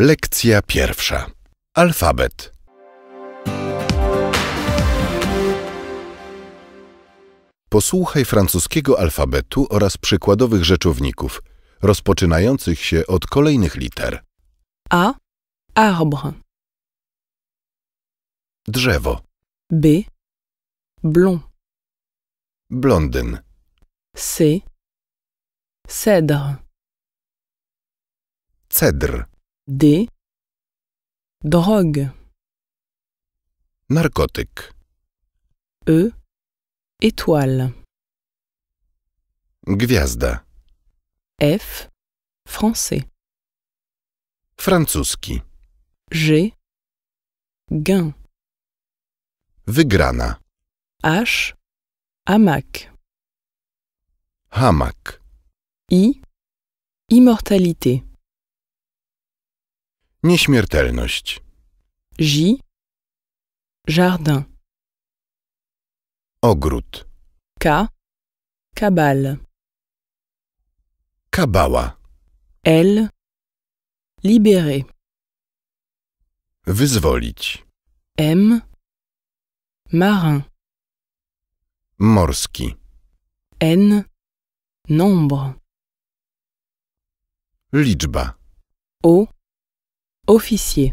Lekcja pierwsza. Alfabet. Posłuchaj francuskiego alfabetu oraz przykładowych rzeczowników, rozpoczynających się od kolejnych liter. A. Arbre. Drzewo. B. Blond. Blondyn. C. Cedr. Cedr. D. Drogue. Narkotyk. E. Étoile. Gwiazda. F. Français. Francuski. G. Gain. Wygrana. H. Hamac. Hamak. I. Immortalité. Nieśmiertelność. J. Jardin. Ogród. K. Kabal. Kabała. L. Libéré. Wyzwolić. M. Marin. Morski. N. Nombre. Liczba. O. Officier.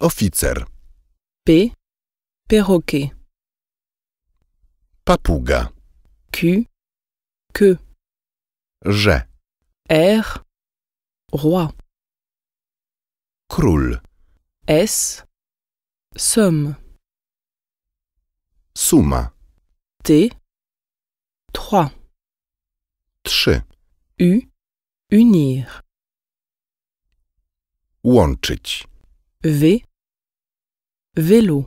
officer P. Perroquet. Papuga. Q. Que. J. R. Roi. croul S. Somme. Suma. T. Trois. Trzy. U. Unir. Łączyć. Wy. Wylu.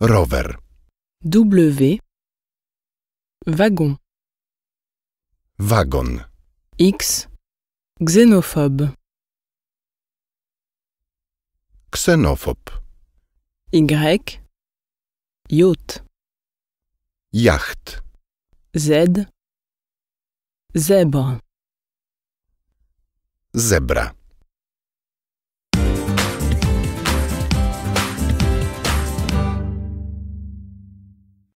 Rower. W. Wagon. Wagon. X. Xenofob. Ksenofob. Y. Jut. Jacht. Z. Zebra. Zebra.